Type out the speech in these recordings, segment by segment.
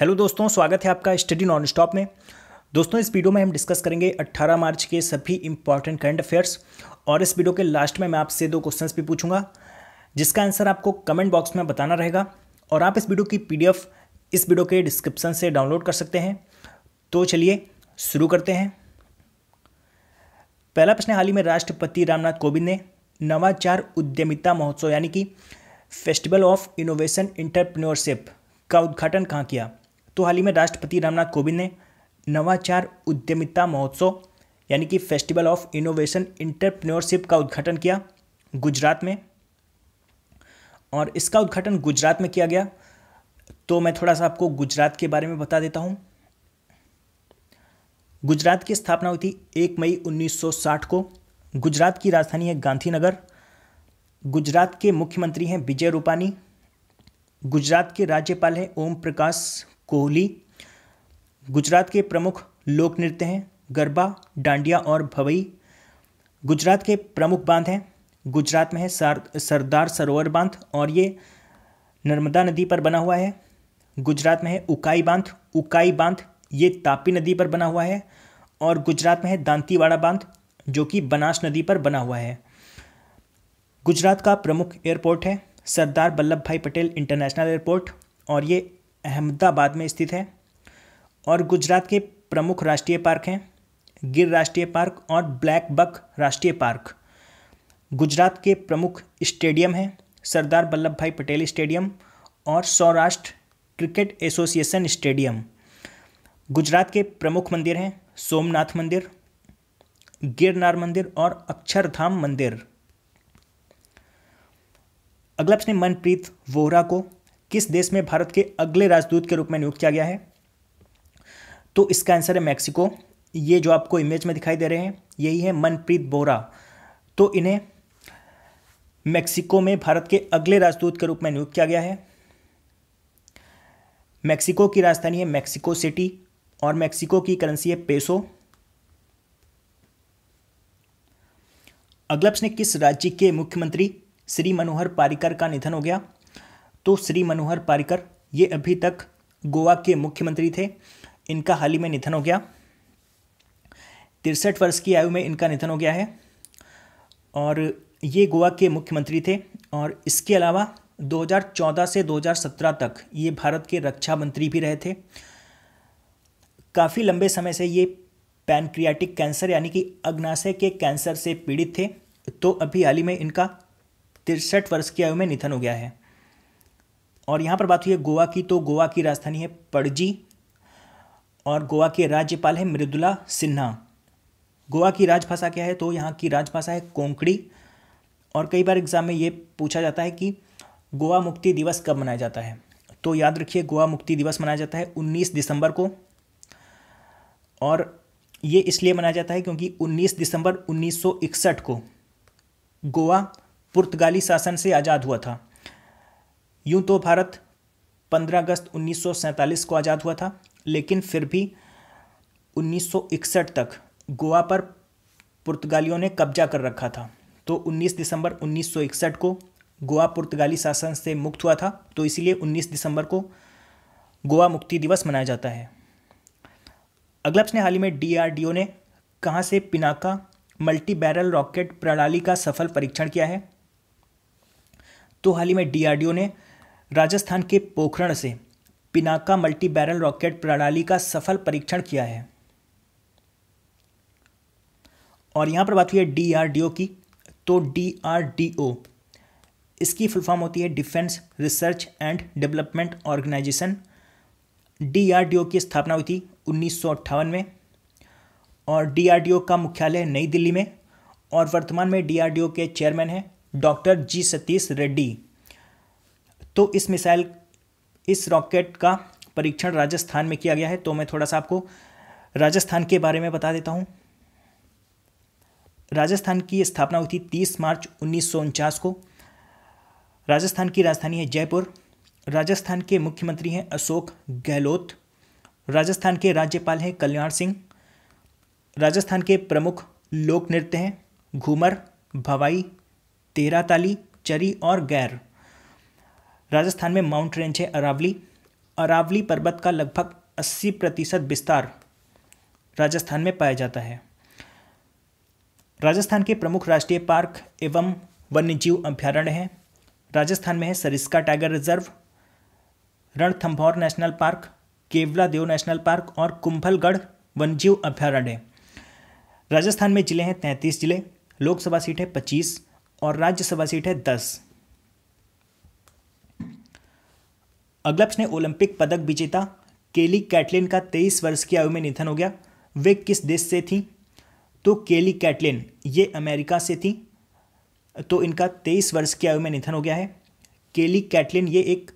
hello दोस्तों स्वागत है आपका स्टडी नॉन स्टॉप में दोस्तों इस वीडियो में हम डिस्कस करेंगे 18 मार्च के सभी इंपॉर्टेंट करंट अफेयर्स और इस वीडियो के लास्ट में मैं आपसे दो क्वेश्चंस भी पूछूंगा जिसका आंसर आपको कमेंट बॉक्स में बताना रहेगा और आप इस वीडियो की पीडीएफ इस वीडियो के डिस्क्रिप्सन से डाउनलोड कर सकते हैं तो चलिए शुरू करते हैं पहला प्रश्न हाल ही में राष्ट्रपति रामनाथ कोविंद ने नवाचार उद्यमिता महोत्सव यानी कि फेस्टिवल ऑफ इनोवेशन इंटरप्रेन्योरशिप का उद्घाटन कहाँ किया तो हाल ही में राष्ट्रपति रामनाथ कोविंद ने नवाचार उद्यमिता महोत्सव यानी कि फेस्टिवल ऑफ इनोवेशन इंटरप्रेन्योरशिप का उद्घाटन किया गुजरात में और इसका उद्घाटन गुजरात में किया गया तो मैं थोड़ा सा आपको गुजरात के बारे में बता देता हूँ गुजरात की स्थापना हुई थी एक मई 1960 को गुजरात की राजधानी है गांधीनगर गुजरात के मुख्यमंत्री हैं विजय रूपानी गुजरात के राज्यपाल हैं ओम प्रकाश कोहली गुजरात के प्रमुख लोक नृत्य हैं गरबा डांडिया और भवई गुजरात के प्रमुख बांध हैं गुजरात में है सरदार सरोवर बांध और ये नर्मदा नदी पर बना हुआ है गुजरात में है उकाई बांध उकाई बांध ये तापी नदी पर बना हुआ है और गुजरात में है दांतीवाड़ा बांध जो कि बनास नदी पर बना हुआ है गुजरात का प्रमुख एयरपोर्ट है सरदार वल्लभ भाई पटेल इंटरनेशनल एयरपोर्ट और ये अहमदाबाद में स्थित है और गुजरात के प्रमुख राष्ट्रीय पार्क हैं गिर राष्ट्रीय पार्क और ब्लैक बक राष्ट्रीय पार्क गुजरात के प्रमुख स्टेडियम हैं सरदार वल्लभ भाई पटेल स्टेडियम और Saurashtra cricket association stadium Gujarat के प्रमुख मंदिर हैं सोमनाथ मंदिर गिरनार मंदिर और अक्षरधाम मंदिर अगला प्रश्न मनप्रीत वोहरा को किस देश में भारत के अगले राजदूत के रूप में नियुक्त किया गया है तो इसका आंसर है मैक्सिको ये जो आपको इमेज में दिखाई दे रहे हैं यही है मनप्रीत बोरा तो इन्हें मैक्सिको में भारत के अगले राजदूत के रूप में नियुक्त किया गया है मैक्सिको की राजधानी है मैक्सिको सिटी और मैक्सिको की करेंसी है पेसो अगला प्रश्न किस राज्य के मुख्यमंत्री श्री मनोहर पारिकर का निधन हो गया तो श्री मनोहर पारिकर ये अभी तक गोवा के मुख्यमंत्री थे इनका हाल ही में निधन हो गया तिरसठ वर्ष की आयु में इनका निधन हो गया है और ये गोवा के मुख्यमंत्री थे और इसके अलावा 2014 से 2017 तक ये भारत के रक्षा मंत्री भी रहे थे काफ़ी लंबे समय से ये पैनक्रियाटिक कैंसर यानी कि अग्नाशय के कैंसर से पीड़ित थे तो अभी हाल ही में इनका तिरसठ वर्ष की आयु में निधन हो गया है और यहाँ पर बात हुई है गोवा की तो गोवा की राजधानी है पड़जी और गोवा के राज्यपाल है मृदुला सिन्हा गोवा की राजभाषा क्या है तो यहाँ की राजभाषा है कोंकड़ी और कई बार एग्जाम में ये पूछा जाता है कि गोवा मुक्ति दिवस कब मनाया जाता है तो याद रखिए गोवा मुक्ति दिवस मनाया जाता है 19 दिसंबर को और ये इसलिए मनाया जाता है क्योंकि 19 दिसंबर 1961 को गोवा पुर्तगाली शासन से आज़ाद हुआ था यूं तो भारत 15 अगस्त 1947 को आज़ाद हुआ था लेकिन फिर भी 1961 तक गोवा पर पुर्तगालियों ने कब्जा कर रखा था तो 19 दिसंबर 1961 को गोवा पुर्तगाली शासन से मुक्त हुआ था तो इसीलिए 19 दिसंबर को गोवा मुक्ति दिवस मनाया जाता है अगला प्रश्न हाल ही में डीआरडीओ ने कहाँ से पिनाका मल्टी बैरल रॉकेट प्रणाली का सफल परीक्षण किया है तो हाल ही में डीआरडीओ ने राजस्थान के पोखरण से पिनाका मल्टी बैरल रॉकेट प्रणाली का सफल परीक्षण किया है और यहाँ पर बात हुई है डीआरडीओ की तो डीआरडीओ इसकी फुल फॉर्म होती है defence research and development organisation DRDO की स्थापना हुई थी उन्नीस में और डीआरडीओ का मुख्यालय नई दिल्ली में और वर्तमान में डीआरडीओ के चेयरमैन हैं डॉक्टर जी सतीश रेड्डी तो इस मिसाइल इस रॉकेट का परीक्षण राजस्थान में किया गया है तो मैं थोड़ा सा आपको राजस्थान के बारे में बता देता हूँ राजस्थान की स्थापना हुई थी तीस मार्च उन्नीस को राजस्थान की राजधानी है जयपुर राजस्थान के मुख्यमंत्री हैं अशोक गहलोत राजस्थान के राज्यपाल हैं कल्याण सिंह राजस्थान के प्रमुख लोक नृत्य हैं घूमर भवाई तेरा ताली चरी और गैर राजस्थान में माउंट रेंज है अरावली अरावली पर्वत का लगभग 80 प्रतिशत विस्तार राजस्थान में पाया जाता है राजस्थान के प्रमुख राष्ट्रीय पार्क एवं वन्यजीव अभ्यारण्य हैं राजस्थान में है Sariska tiger reserve Ranthambore national park Keoladeo national park और कुंभलगढ़ वन्यजीव अभ्यारण्य राजस्थान में जिले हैं तैंतीस जिले लोकसभा सीट है पच्चीस और राज्यसभा सीट है दस अगला प्रश्न है ओलंपिक पदक विजेता केली कैटलिन का तेईस वर्ष की आयु में निधन हो गया वे किस देश से थी तो केली कैटलिन ये अमेरिका से थी तो इनका तेईस वर्ष की आयु में निधन हो गया है केली कैटलिन ये एक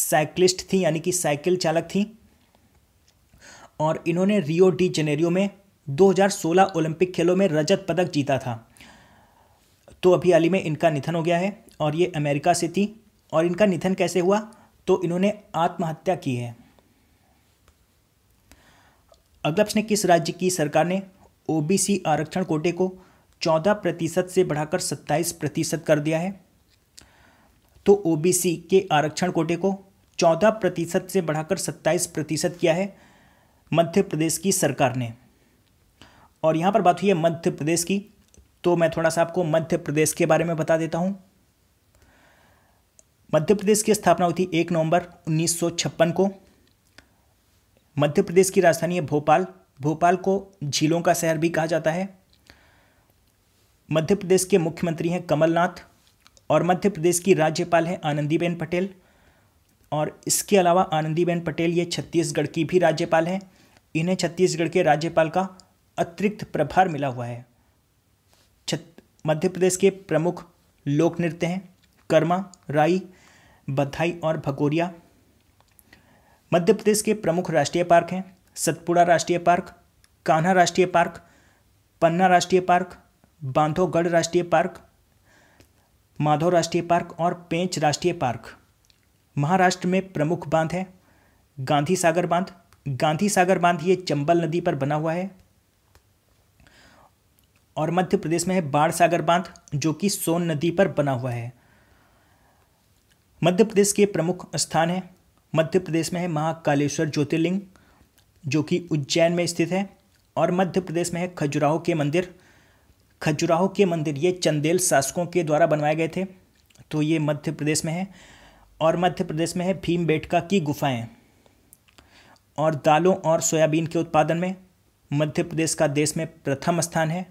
साइकिलिस्ट थी यानी कि साइकिल चालक थी और इन्होंने रियो डी जनेरियो में 2016 ओलंपिक खेलों में रजत पदक जीता था तो अभी हाल ही में इनका निधन हो गया है और ये अमेरिका से थी और इनका निधन कैसे हुआ तो इन्होंने आत्महत्या की है अगला प्रश्न किस राज्य की सरकार ने ओबीसी आरक्षण कोटे को चौदह प्रतिशत से बढ़ाकर सत्ताईस प्रतिशत कर दिया है तो ओबीसी के आरक्षण कोटे को चौदह प्रतिशत से बढ़ाकर सत्ताईस प्रतिशत किया है मध्य प्रदेश की सरकार ने और यहाँ पर बात हुई है मध्य प्रदेश की तो मैं थोड़ा सा आपको मध्य प्रदेश के बारे में बता देता हूँ मध्य प्रदेश की स्थापना हुई थी एक नवंबर उन्नीस को मध्य प्रदेश की राजधानी है भोपाल भोपाल को झीलों का शहर भी कहा जाता है मध्य प्रदेश के मुख्यमंत्री हैं कमलनाथ और मध्य प्रदेश की राज्यपाल हैं आनंदीबेन पटेल और इसके अलावा आनंदीबेन पटेल ये छत्तीसगढ़ की भी राज्यपाल हैं इन्हें छत्तीसगढ़ के राज्यपाल का अतिरिक्त प्रभार मिला हुआ है मध्य प्रदेश के प्रमुख लोक नृत्य हैं कर्मा राई बधाई और भगोरिया मध्य प्रदेश के प्रमुख राष्ट्रीय पार्क हैं सतपुड़ा राष्ट्रीय पार्क कान्हा राष्ट्रीय पार्क पन्ना राष्ट्रीय पार्क बांधोगढ़ राष्ट्रीय पार्क माधव राष्ट्रीय पार्क और पेंच राष्ट्रीय पार्क महाराष्ट्र में प्रमुख बांध है गांधी सागर बांध गांधी सागर बांध ये चंबल नदी पर बना हुआ है और मध्य प्रदेश में है बाढ़ सागर बांध जो कि सोन नदी पर बना हुआ है मध्य प्रदेश के प्रमुख स्थान है मध्य प्रदेश में है महाकालेश्वर ज्योतिर्लिंग जो कि उज्जैन में स्थित है और मध्य प्रदेश में है खजुराहो के मंदिर खजुराहो के मंदिर ये चंदेल शासकों के द्वारा बनवाए गए थे तो ये मध्य प्रदेश में है और मध्य प्रदेश में है भीम बेटका की गुफाएं और दालों और सोयाबीन के उत्पादन में मध्य प्रदेश का देश में प्रथम स्थान है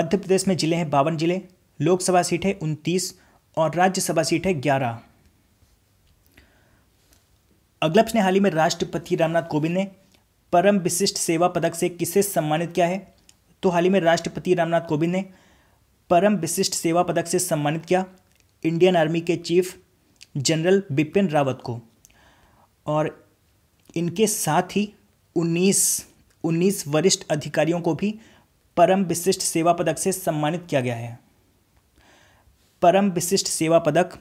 मध्य प्रदेश में ज़िले हैं बावन ज़िले लोकसभा सीटें उनतीस और राज्यसभा सीट है ग्यारह अगलप्स ने हाल ही में राष्ट्रपति रामनाथ कोविंद ने परम विशिष्ट सेवा पदक से किसे सम्मानित किया है तो हाल ही में राष्ट्रपति रामनाथ कोविंद ने परम विशिष्ट सेवा पदक से सम्मानित किया इंडियन आर्मी के चीफ जनरल बिपिन रावत को और इनके साथ ही 19 19 वरिष्ठ अधिकारियों को भी परम विशिष्ट सेवा पदक से सम्मानित किया गया है परम विशिष्ट सेवा पदक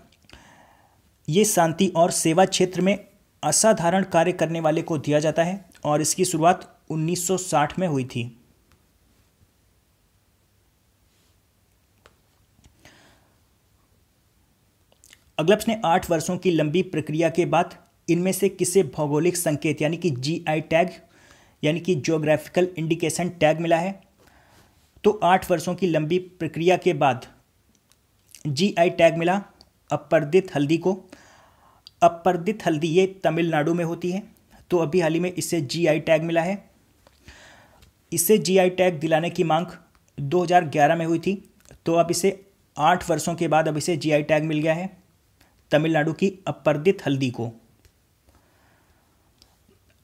ये शांति और सेवा क्षेत्र में असाधारण कार्य करने वाले को दिया जाता है और इसकी शुरुआत 1960 में हुई थी अगला प्रश्न आठ वर्षों की लंबी प्रक्रिया के बाद इनमें से किसे भौगोलिक संकेत यानी कि जीआई टैग यानी कि ज्योग्राफिकल इंडिकेशन टैग मिला है तो आठ वर्षों की लंबी प्रक्रिया के बाद जीआई टैग मिला अपरदित हल्दी को अपरदित हल्दी ये तमिलनाडु में होती है तो अभी हाल ही में इसे जीआई टैग मिला है इसे जीआई टैग दिलाने की मांग 2011 में हुई थी तो अब इसे आठ वर्षों के बाद अब इसे जीआई टैग मिल गया है तमिलनाडु की अपरदित हल्दी को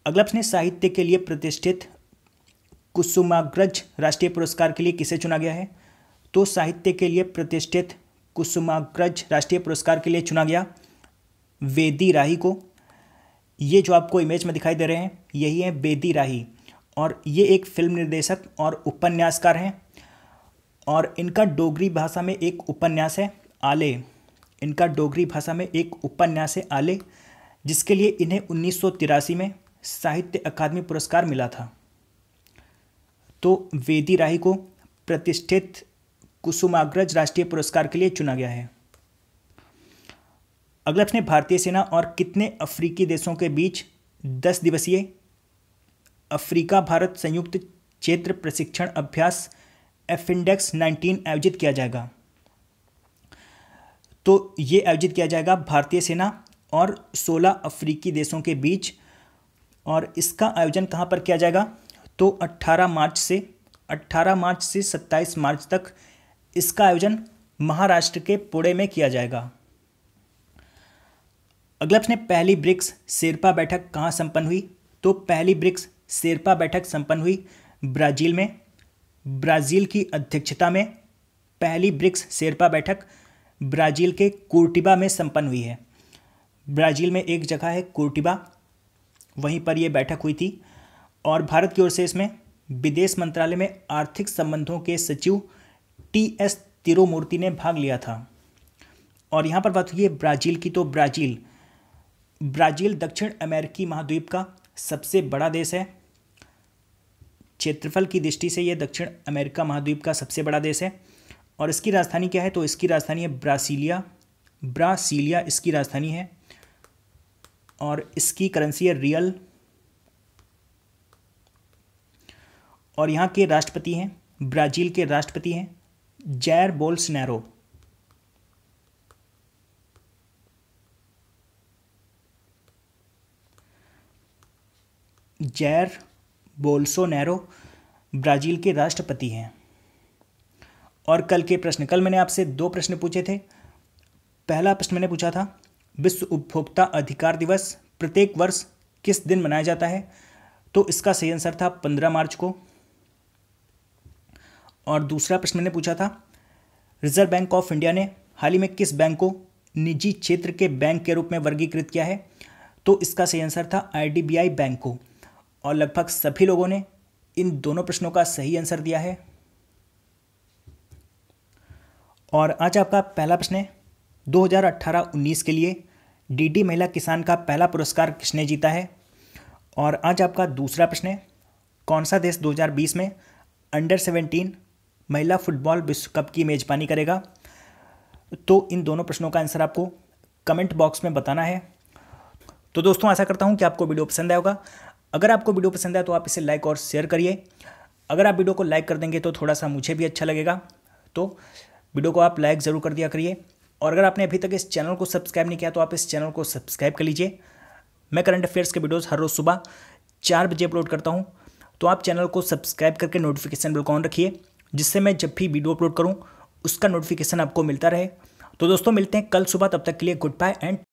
अगला प्रश्न साहित्य के लिए प्रतिष्ठित कुसुमाग्रज राष्ट्रीय पुरस्कार के लिए किसे चुना गया है तो साहित्य के लिए प्रतिष्ठित कुसुमाग्रज राष्ट्रीय पुरस्कार के लिए चुना गया वेदी राही को ये जो आपको इमेज में दिखाई दे रहे हैं यही है वेदी राही और ये एक फिल्म निर्देशक और उपन्यासकार हैं और इनका डोगरी भाषा में एक उपन्यास है आले इनका डोगरी भाषा में एक उपन्यास है आले जिसके लिए इन्हें उन्नीस में साहित्य अकादमी पुरस्कार मिला था तो वेदी राही को प्रतिष्ठित कुसुमाग्रज राष्ट्रीय पुरस्कार के लिए चुना गया है अगला प्रश्न भारतीय सेना और कितने अफ्रीकी देशों के बीच दस दिवसीय अफ्रीका भारत संयुक्त क्षेत्र प्रशिक्षण अभ्यास एफ इंडेक्स नाइनटीन आयोजित किया जाएगा तो ये आयोजित किया जाएगा भारतीय सेना और 16 अफ्रीकी देशों के बीच और इसका आयोजन कहाँ पर किया जाएगा तो 18 मार्च से 18 मार्च से 27 मार्च तक इसका आयोजन महाराष्ट्र के पुणे में किया जाएगा अगला प्रश्न पहली ब्रिक्स शेरपा बैठक कहाँ संपन्न हुई तो पहली ब्रिक्स शेरपा बैठक संपन्न हुई ब्राज़ील में ब्राज़ील की अध्यक्षता में पहली ब्रिक्स शेरपा बैठक ब्राज़ील के कोर्टिबा में संपन्न हुई है ब्राज़ील में एक जगह है कोर्टिबा वहीं पर यह बैठक हुई थी और भारत की ओर से इसमें विदेश मंत्रालय में आर्थिक संबंधों के सचिव टी एस तिरुमूर्ति ने भाग लिया था और यहाँ पर बात हुई है ब्राज़ील की तो ब्राज़ील ब्राज़ील दक्षिण अमेरिकी महाद्वीप का सबसे बड़ा देश है क्षेत्रफल की दृष्टि से यह दक्षिण अमेरिका महाद्वीप का सबसे बड़ा देश है और इसकी राजधानी क्या है तो इसकी राजधानी है ब्रासीलिया ब्रासीलिया इसकी राजधानी है और इसकी करेंसी है रियल और यहाँ के राष्ट्रपति हैं ब्राज़ील के राष्ट्रपति हैं जैर बोल्सनैरो जैर बोल्सोनैरो ब्राज़ील के राष्ट्रपति हैं और कल के प्रश्न कल मैंने आपसे दो प्रश्न पूछे थे पहला प्रश्न मैंने पूछा था विश्व उपभोक्ता अधिकार दिवस प्रत्येक वर्ष किस दिन मनाया जाता है तो इसका सही आंसर था पंद्रह मार्च को और दूसरा प्रश्न मैंने पूछा था रिजर्व बैंक ऑफ इंडिया ने हाल ही में किस बैंक को निजी क्षेत्र के बैंक के रूप में वर्गीकृत किया है तो इसका सही आंसर था आईडीबीआई बैंक को और लगभग सभी लोगों ने इन दोनों प्रश्नों का सही आंसर दिया है और आज आपका पहला प्रश्न है 2018-19 के लिए डीडी महिला किसान का पहला पुरस्कार किसने जीता है और आज आपका दूसरा प्रश्न है कौन सा देश 2020 में अंडर महिला फुटबॉल विश्व कप की मेज़बानी करेगा तो इन दोनों प्रश्नों का आंसर आपको कमेंट बॉक्स में बताना है तो दोस्तों ऐसा करता हूँ कि आपको वीडियो पसंद आया होगा अगर आपको वीडियो पसंद आया तो आप इसे लाइक और शेयर करिए अगर आप वीडियो को लाइक कर देंगे तो थोड़ा सा मुझे भी अच्छा लगेगा तो वीडियो को आप लाइक ज़रूर कर दिया करिए और अगर आपने अभी तक इस चैनल को सब्सक्राइब नहीं किया तो आप इस चैनल को सब्सक्राइब कर लीजिए मैं करंट अफेयर्स के वीडियोज़ हर रोज़ सुबह चार बजे अपलोड करता हूँ तो आप चैनल को सब्सक्राइब करके नोटिफिकेशन बिल को ऑन रखिए जिससे मैं जब भी वीडियो अपलोड करूँ उसका नोटिफिकेशन आपको मिलता रहे तो दोस्तों मिलते हैं कल सुबह तब तक के लिए गुड बाय एंड